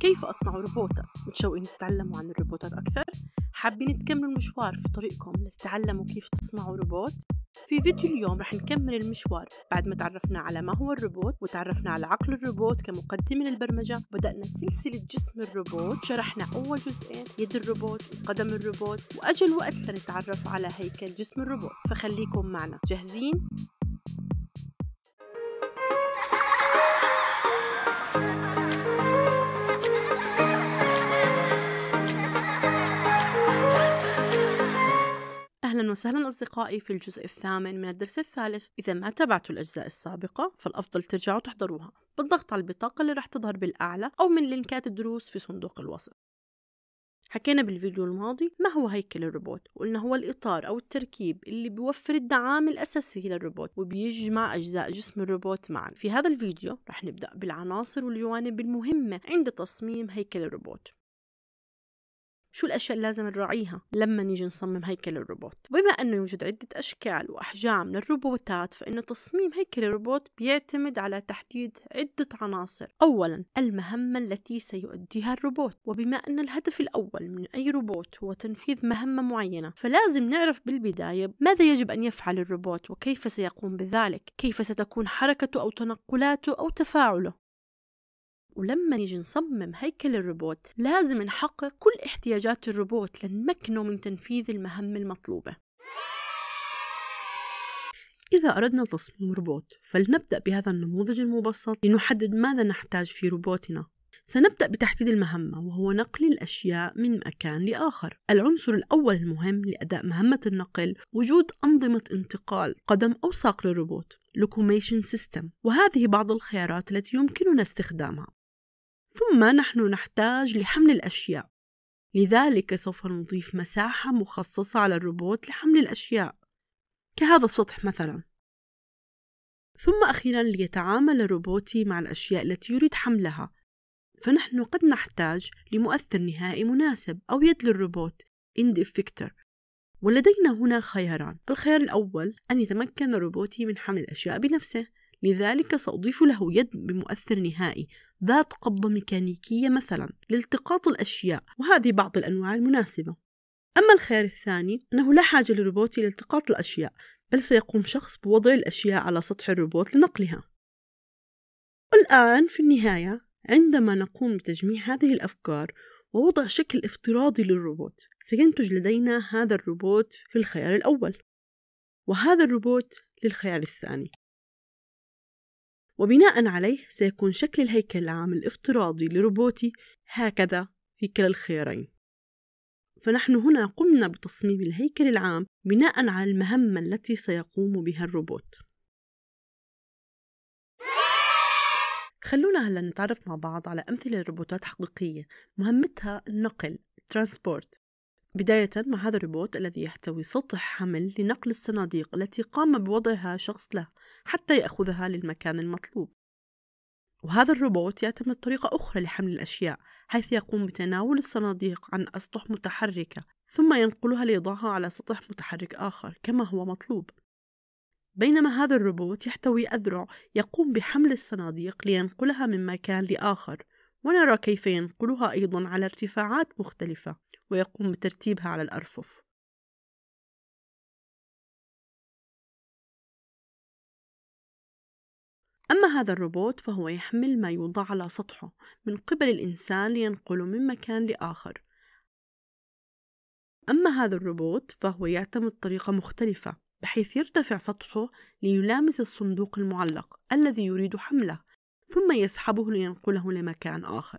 كيف أصنع روبوتا؟ متشوقين تتعلموا عن الروبوتات أكثر؟ حابين تكملوا المشوار في طريقكم لتتعلموا كيف تصنعوا روبوت؟ في فيديو اليوم رح نكمل المشوار بعد ما تعرفنا على ما هو الروبوت وتعرفنا على عقل الروبوت كمقدمة للبرمجة بدأنا سلسلة جسم الروبوت شرحنا أول جزئين يد الروبوت وقدم الروبوت وأجل وقت لنتعرف على هيكل جسم الروبوت فخليكم معنا جاهزين؟ أهلا وسهلا أصدقائي في الجزء الثامن من الدرس الثالث إذا ما تابعتوا الأجزاء السابقة فالأفضل ترجعوا تحضروها بالضغط على البطاقة اللي راح تظهر بالأعلى أو من لينكات الدروس في صندوق الوصف حكينا بالفيديو الماضي ما هو هيكل الروبوت وقلنا هو الإطار أو التركيب اللي بيوفر الدعام الأساسي للروبوت وبيجمع أجزاء جسم الروبوت معا في هذا الفيديو رح نبدأ بالعناصر والجوانب المهمة عند تصميم هيكل الروبوت شو الأشياء اللي لازم نراعيها لما نيجي نصمم هيكل الروبوت بما أنه يوجد عدة أشكال وأحجام للروبوتات فإنه تصميم هيكل الروبوت بيعتمد على تحديد عدة عناصر أولا المهمة التي سيؤديها الروبوت وبما أن الهدف الأول من أي روبوت هو تنفيذ مهمة معينة فلازم نعرف بالبداية ماذا يجب أن يفعل الروبوت وكيف سيقوم بذلك كيف ستكون حركته أو تنقلاته أو تفاعله ولما نيجي نصمم هيكل الروبوت لازم نحقق كل احتياجات الروبوت لنمكنه من تنفيذ المهمة المطلوبة إذا أردنا تصميم روبوت فلنبدأ بهذا النموذج المبسط لنحدد ماذا نحتاج في روبوتنا سنبدأ بتحديد المهمة وهو نقل الأشياء من مكان لآخر. العنصر الأول المهم لأداء مهمة النقل وجود أنظمة انتقال قدم أو ساق للروبوت Locomation System وهذه بعض الخيارات التي يمكننا استخدامها ثم نحن نحتاج لحمل الأشياء لذلك سوف نضيف مساحة مخصصة على الروبوت لحمل الأشياء كهذا السطح مثلا ثم أخيرا ليتعامل روبوتي مع الأشياء التي يريد حملها فنحن قد نحتاج لمؤثر نهائي مناسب أو يد للروبوت إند إفكتر ولدينا هنا خياران الخيار الأول أن يتمكن روبوتي من حمل الأشياء بنفسه لذلك سأضيف له يد بمؤثر نهائي ذات قبضة ميكانيكية مثلا لالتقاط الأشياء وهذه بعض الأنواع المناسبة أما الخيار الثاني أنه لا حاجة للروبوت لالتقاط الأشياء بل سيقوم شخص بوضع الأشياء على سطح الروبوت لنقلها الآن في النهاية عندما نقوم بتجميع هذه الأفكار ووضع شكل افتراضي للروبوت سينتج لدينا هذا الروبوت في الخيار الأول وهذا الروبوت للخيار الثاني وبناء عليه سيكون شكل الهيكل العام الافتراضي لروبوتي هكذا في كلا الخيارين فنحن هنا قمنا بتصميم الهيكل العام بناء على المهمة التي سيقوم بها الروبوت خلونا هلا نتعرف مع بعض على أمثلة الروبوتات حقيقية مهمتها النقل ترانسبورت بداية مع هذا الروبوت الذي يحتوي سطح حمل لنقل الصناديق التي قام بوضعها شخص له حتى يأخذها للمكان المطلوب وهذا الروبوت يعتمد طريقة أخرى لحمل الأشياء حيث يقوم بتناول الصناديق عن أسطح متحركة ثم ينقلها ليضعها على سطح متحرك آخر كما هو مطلوب بينما هذا الروبوت يحتوي أذرع يقوم بحمل الصناديق لينقلها من مكان لآخر ونرى كيف ينقلها أيضا على ارتفاعات مختلفة ويقوم بترتيبها على الأرفف أما هذا الروبوت فهو يحمل ما يوضع على سطحه من قبل الإنسان لينقله من مكان لآخر أما هذا الروبوت فهو يعتمد طريقة مختلفة بحيث يرتفع سطحه ليلامس الصندوق المعلق الذي يريد حمله ثم يسحبه لينقله لمكان آخر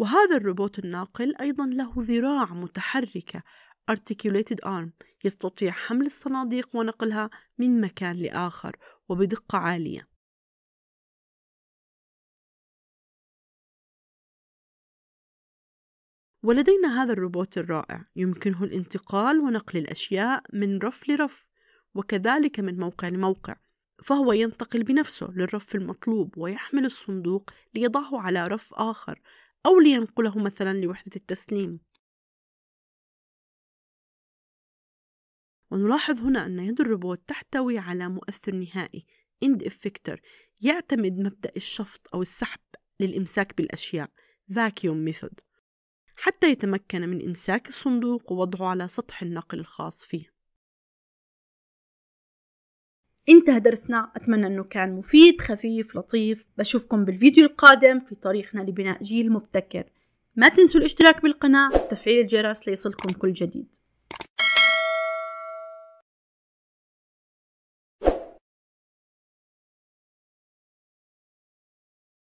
وهذا الروبوت الناقل أيضا له ذراع متحركة articulated arm يستطيع حمل الصناديق ونقلها من مكان لآخر وبدقة عالية ولدينا هذا الروبوت الرائع يمكنه الانتقال ونقل الأشياء من رف لرف وكذلك من موقع لموقع فهو ينتقل بنفسه للرف المطلوب ويحمل الصندوق ليضعه على رف آخر أو لينقله مثلا لوحدة التسليم ونلاحظ هنا أن يد الروبوت تحتوي على مؤثر نهائي End Effector يعتمد مبدأ الشفط أو السحب للإمساك بالأشياء vacuum method حتى يتمكن من إمساك الصندوق ووضعه على سطح النقل الخاص فيه انتهى درسنا أتمنى أنه كان مفيد خفيف لطيف بشوفكم بالفيديو القادم في طريقنا لبناء جيل مبتكر ما تنسوا الاشتراك بالقناة وتفعيل الجرس ليصلكم كل جديد